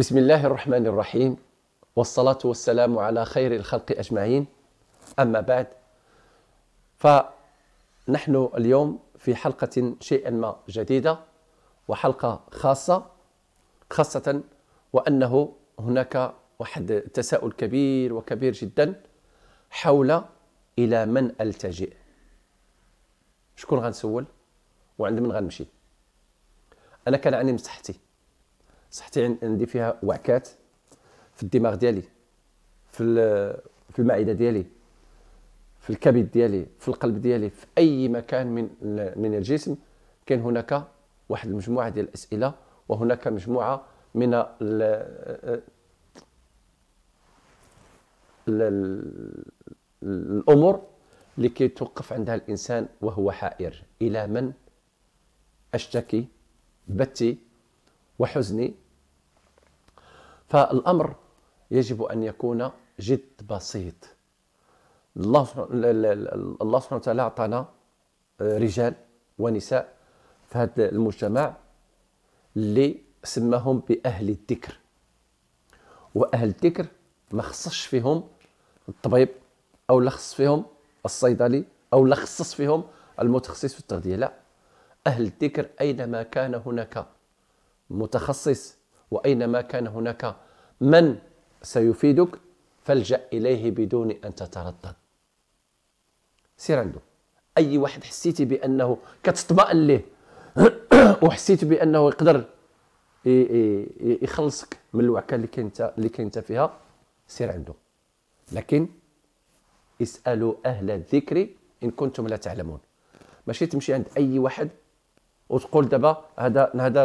بسم الله الرحمن الرحيم والصلاة والسلام على خير الخلق أجمعين أما بعد فنحن اليوم في حلقة شيئا ما جديدة وحلقة خاصة خاصة وأنه هناك واحد تساؤل كبير وكبير جدا حول إلى من ألتجئ شكون غنسول وعند من غنمشي أنا كان عني مصحتي صحتي عندي فيها وعكات في الدماغ ديالي في في المعده ديالي في الكبد ديالي في القلب ديالي في اي مكان من من الجسم كان هناك واحد المجموعه ديال الاسئله وهناك مجموعه من الامور لكي توقف عندها الانسان وهو حائر الى من اشتكي بتي وحزني فالامر يجب ان يكون جد بسيط الله الله سبحانه وتعالى اعطانا آه، رجال ونساء في هذا المجتمع اللي سماهم باهل الذكر واهل الذكر ما خصش فيهم الطبيب او لا خص فيهم الصيدلي او لا خصص فيهم المتخصص في التغذيه لا اهل الذكر اينما كان هناك متخصص واينما كان هناك من سيفيدك فالجا اليه بدون ان تتردد سير عنده اي واحد حسيتي بانه كتطمئن ليه وحسيتي بانه يقدر يخلصك من الوعكه اللي كاين اللي كاين فيها سير عنده لكن اسالوا اهل الذكر ان كنتم لا تعلمون ماشي تمشي عند اي واحد وتقول دابا هذا هذا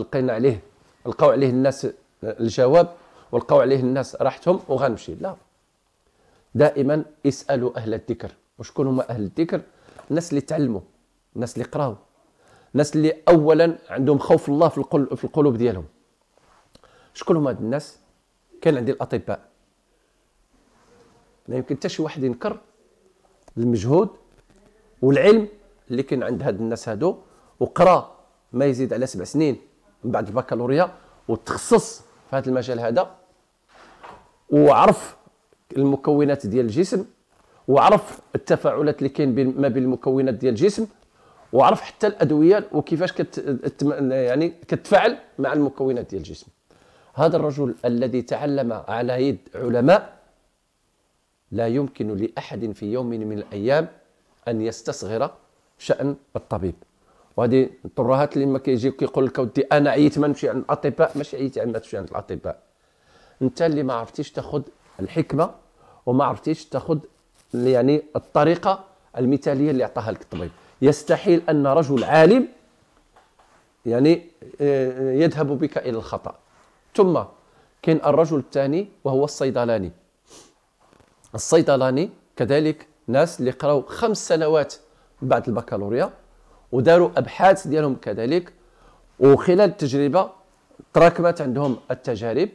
لقينا عليه لقاو عليه الناس الجواب ولقاو عليه الناس راحتهم وغنمشي لا دائما اسالوا اهل الذكر وشكون هما اهل الذكر الناس اللي تعلموا الناس اللي قراو الناس اللي اولا عندهم خوف الله في القلوب في القلوب ديالهم شكون هما هاد الناس كان عندي الاطباء لا يمكن حتى شي واحد ينكر المجهود والعلم اللي كان عند هاد الناس هادو وقرا ما يزيد على سبع سنين من بعد البكالوريا وتخصص في هذا المجال هذا وعرف المكونات ديال الجسم وعرف التفاعلات اللي كاين ما بين المكونات ديال الجسم وعرف حتى الادويه وكيفاش كت يعني كتفاعل مع المكونات ديال الجسم هذا الرجل الذي تعلم على يد علماء لا يمكن لاحد في يوم من الايام ان يستصغر شان الطبيب وهذه الطراهات اللي ما كيجي كيقول لك ودي انا عييت ما نمشي عند الاطباء ماشي عييت ما تمشي عند الاطباء انت اللي ما عرفتيش تاخذ الحكمه وما عرفتيش تاخذ يعني الطريقه المثاليه اللي عطاها لك الطبيب يستحيل ان رجل عالم يعني آه، آه، يذهب بك الى الخطا ثم كاين الرجل الثاني وهو الصيدلاني الصيدلاني كذلك ناس اللي قراو خمس سنوات بعد البكالوريا وداروا ابحاث ديالهم كذلك وخلال التجربه تراكمت عندهم التجارب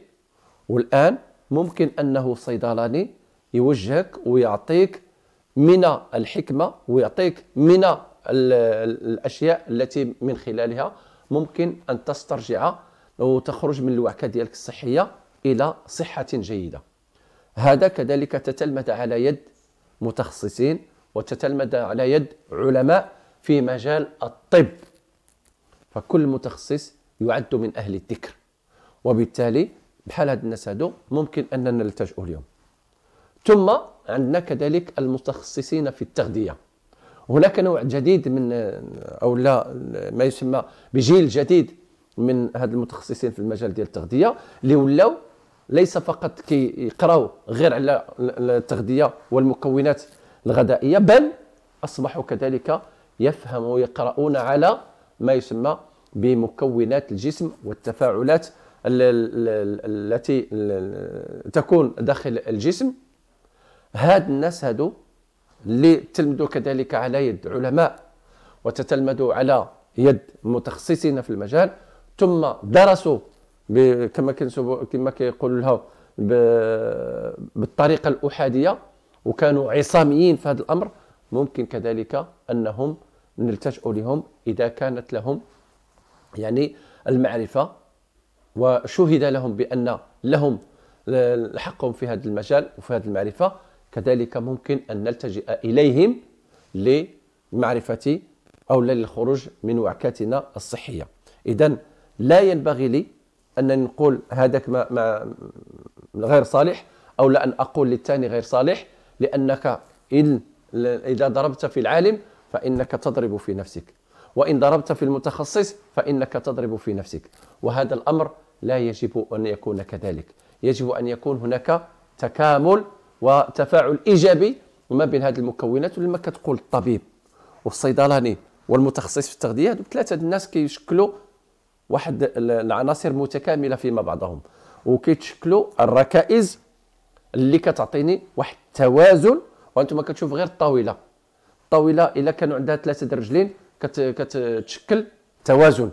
والان ممكن انه صيدلاني يوجهك ويعطيك من الحكمه ويعطيك من الاشياء التي من خلالها ممكن ان تسترجع وتخرج من الوعكه ديالك الصحيه الى صحه جيده هذا كذلك تتلمذ على يد متخصصين وتتلمذ على يد علماء في مجال الطب فكل متخصص يعد من أهل الذكر وبالتالي بحال هاد الناس هادو ممكن أننا نلتجئ اليوم ثم عندنا كذلك المتخصصين في التغذية هناك نوع جديد من أو لا ما يسمى بجيل جديد من هاد المتخصصين في المجال ديال التغذية اللي ولاو ليس فقط كيقراو غير على التغذية والمكونات الغذائية بل أصبحوا كذلك يفهم ويقرؤون على ما يسمى بمكونات الجسم والتفاعلات التي تكون داخل الجسم هاد الناس هادو اللي تلمدوا كذلك على يد علماء وتتلمذوا على يد متخصصين في المجال ثم درسوا كما كما كيقولوا لها بالطريقه الاحاديه وكانوا عصاميين في هذا الامر ممكن كذلك انهم نلتجئ لهم إذا كانت لهم يعني المعرفة وشهد لهم بأن لهم الحق في هذا المجال وفي هذه المعرفة كذلك ممكن أن نلتجئ إليهم لمعرفة أو للخروج من وعكاتنا الصحية إذا لا ينبغي لي أن نقول هذاك ما, ما غير صالح أو لا أن أقول للثاني غير صالح لأنك إن إذا ضربت في العالم فإنك تضرب في نفسك وإن ضربت في المتخصص فإنك تضرب في نفسك وهذا الأمر لا يجب أن يكون كذلك يجب أن يكون هناك تكامل وتفاعل إيجابي ما بين هذه المكونات ولما كتقول الطبيب والصيدلاني والمتخصص في التغذية ثلاثة الناس كيشكلوا واحد العناصر متكاملة فيما بعضهم وكيتشكلوا الركائز اللي كتعطيني واحد التوازن وانتم كتشوف غير الطاوله الطاوله الا كانوا عندها ثلاثه رجلين كتشكل توازن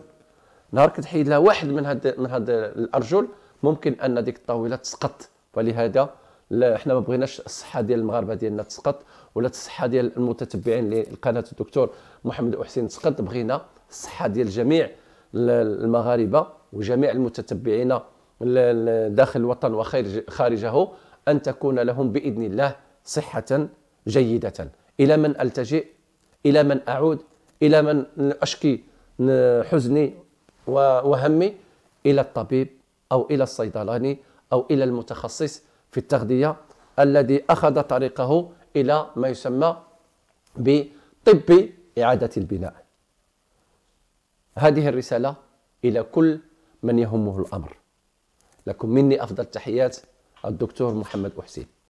نهار كتحيد لها واحد من هاد من هاد الارجل ممكن ان ديك الطاوله تسقط ولهذا لا احنا ما بغيناش الصحه ديال المغاربه ديالنا تسقط ولا الصحه ديال المتتبعين لقناه الدكتور محمد حسين تسقط بغينا الصحه ديال جميع المغاربه وجميع المتتبعين داخل الوطن وخارجه ان تكون لهم باذن الله صحه جيده إلى من ألتجئ إلى من أعود إلى من أشكي حزني وهمي إلى الطبيب أو إلى الصيدلاني أو إلى المتخصص في التغذية الذي أخذ طريقه إلى ما يسمى بطب إعادة البناء هذه الرسالة إلى كل من يهمه الأمر لكم مني أفضل تحيات الدكتور محمد أحسين